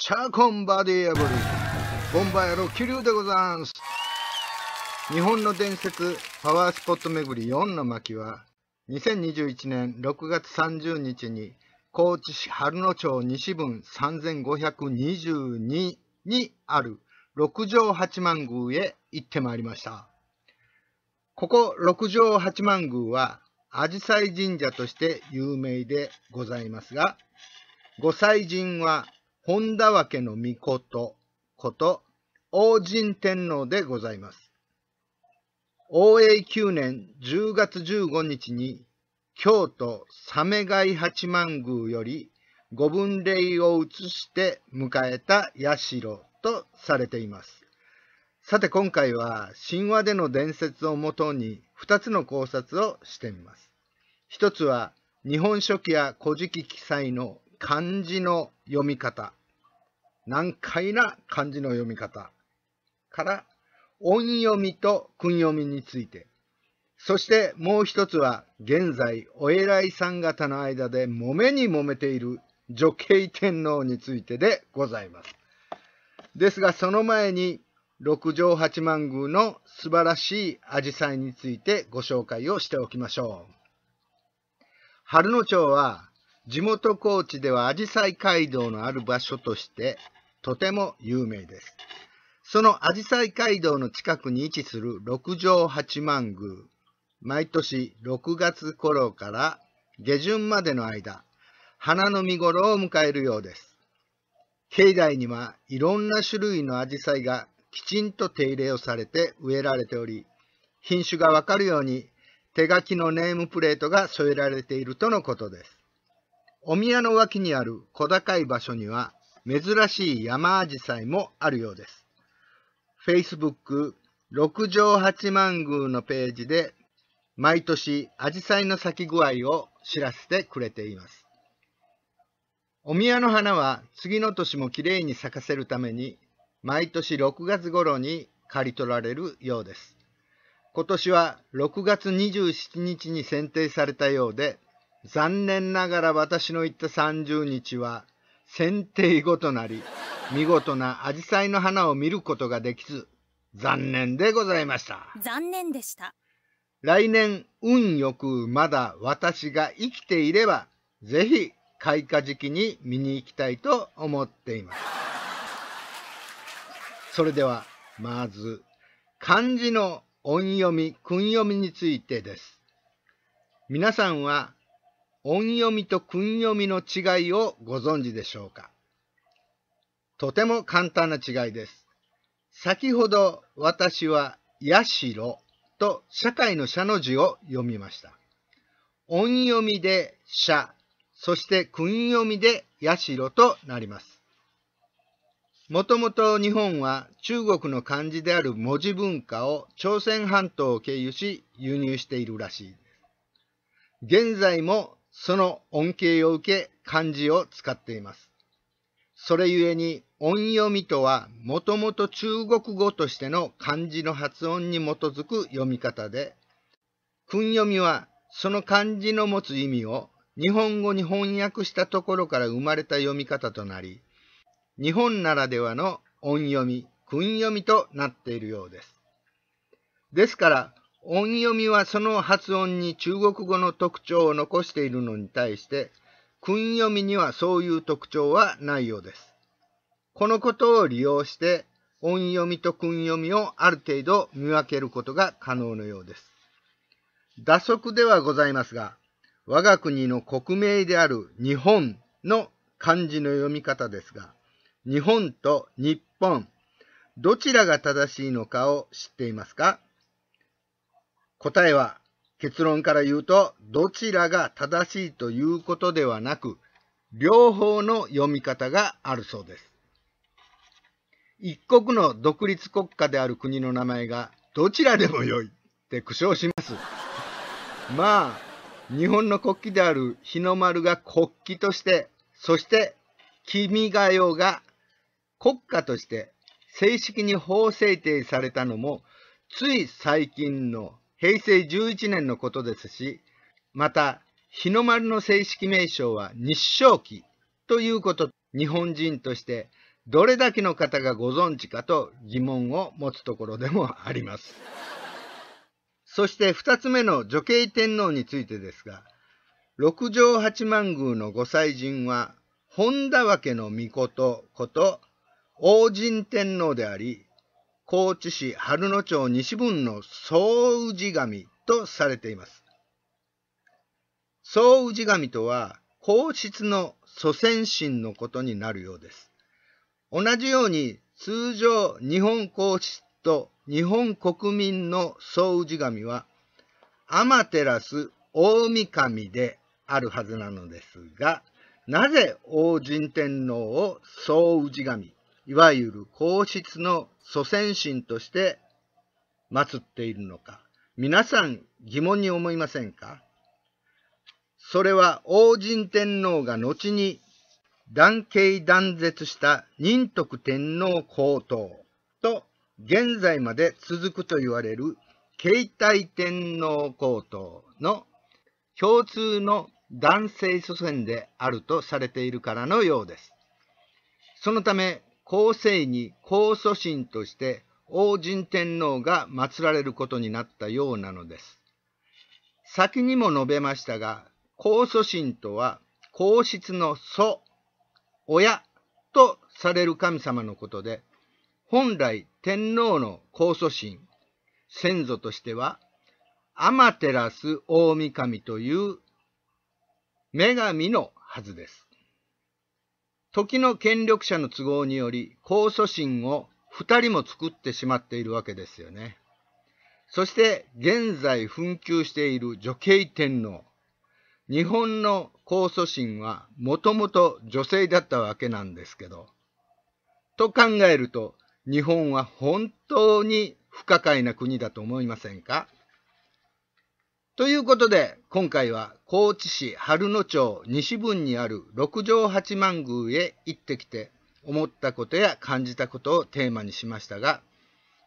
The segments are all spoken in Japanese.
チャーコンバディアブリボンバヤロキリュウでござんす日本の伝説パワースポット巡り4の巻は2021年6月30日に高知市春野町西分3522にある六条八幡宮へ行ってまいりましたここ六条八幡宮は紫陽花神社として有名でございますが御祭神は本田分の御事こと、王神天皇でございます。応永9年10月15日に、京都サメガイ八幡宮より御分霊を移して迎えた社とされています。さて今回は神話での伝説をもとに2つの考察をしてみます。1つは日本書紀や古事記記載の漢字の読み方、難解な漢字の読み方から音読みと訓読みについて、そしてもう一つは現在お偉いさん方の間で揉めに揉めている女系天皇についてでございます。ですがその前に六条八幡宮の素晴らしいアジサイについてご紹介をしておきましょう。春野町は地元高知ではアジサイ街道のある場所としてとても有名です。そのアジサイ街道の近くに位置する六条八幡宮。毎年6月頃から下旬までの間、花の見頃を迎えるようです。境内にはいろんな種類のアジサイがきちんと手入れをされて植えられており、品種がわかるように手書きのネームプレートが添えられているとのことです。お宮の脇にある小高い場所には珍しい山アジサイもあるようです。Facebook 六条八幡宮のページで毎年アジサイの咲き具合を知らせてくれています。お宮の花は次の年もきれいに咲かせるために毎年6月頃に刈り取られるようです。今年は6月27日に剪定されたようで残念ながら私の言った30日は剪定後となり、見事なアジサイの花を見ることができず、残念でございました。残念でした。来年、運よくまだ私が生きていれば、ぜひ開花時期に見に行きたいと思っています。それでは、まず、漢字の音読み、訓読みについてです。皆さんは音読みと訓読みの違いをご存知でしょうかとても簡単な違いです。先ほど私は「やしろ」と社会の社の字を読みました。音読みで「社」そして訓読みで「やしろ」となります。もともと日本は中国の漢字である文字文化を朝鮮半島を経由し輸入しているらしいです。現在もその恩恵を受け漢字を使っています。それゆえに音読みとはもともと中国語としての漢字の発音に基づく読み方で、訓読みはその漢字の持つ意味を日本語に翻訳したところから生まれた読み方となり、日本ならではの音読み、訓読みとなっているようです。ですから、音読みはその発音に中国語の特徴を残しているのに対して、訓読みにはそういう特徴はないようです。このことを利用して、音読みと訓読みをある程度見分けることが可能のようです。打足ではございますが、我が国の国名である日本の漢字の読み方ですが、日本と日本、どちらが正しいのかを知っていますか答えは結論から言うと、どちらが正しいということではなく、両方の読み方があるそうです。一国の独立国家である国の名前がどちらでもよいって苦笑します。まあ、日本の国旗である日の丸が国旗として、そして君が代が国家として正式に法制定されたのも、つい最近の平成11年のことですし、また、日の丸の正式名称は日照期ということ日本人としてどれだけの方がご存知かと疑問を持つところでもあります。そして2つ目の女系天皇についてですが、六条八幡宮の御祭神は、本田分の御事こと、王神天皇であり、高知市春野町西分の総氏神とされています。総氏神とは、皇室の祖先神のことになるようです。同じように、通常日本皇室と日本国民の総氏神は、アマテ天照大神であるはずなのですが、なぜ王神天皇を総氏神いわゆる皇室の祖先神として祀っているのか、皆さん疑問に思いませんかそれは王神天皇が後に断刑断絶した仁徳天皇皇統と現在まで続くと言われる慶太天皇皇統の共通の男性祖先であるとされているからのようです。そのため後世に皇祖神として王神天皇が祀られることになったようなのです。先にも述べましたが、皇祖神とは皇室の祖、親とされる神様のことで、本来天皇の皇祖神、先祖としては、アマテラス大神という女神のはずです。時の権力者の都合により控訴審を2人も作ってしまっているわけですよね。そして現在紛糾している女系天皇。日本の控訴審はもともと女性だったわけなんですけど。と考えると日本は本当に不可解な国だと思いませんかということで、今回は高知市春野町西分にある六条八幡宮へ行ってきて、思ったことや感じたことをテーマにしましたが、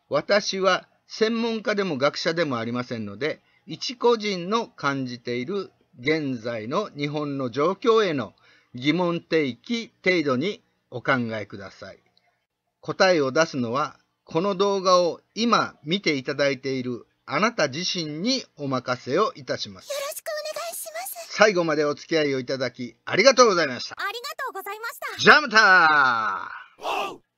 私は専門家でも学者でもありませんので、一個人の感じている現在の日本の状況への疑問提起程度にお考えください。答えを出すのは、この動画を今見ていただいているあなた自身にお任せをいたします。よろしくお願いします。最後までお付き合いをいただきありがとうございました。ありがとうございました。ジャムター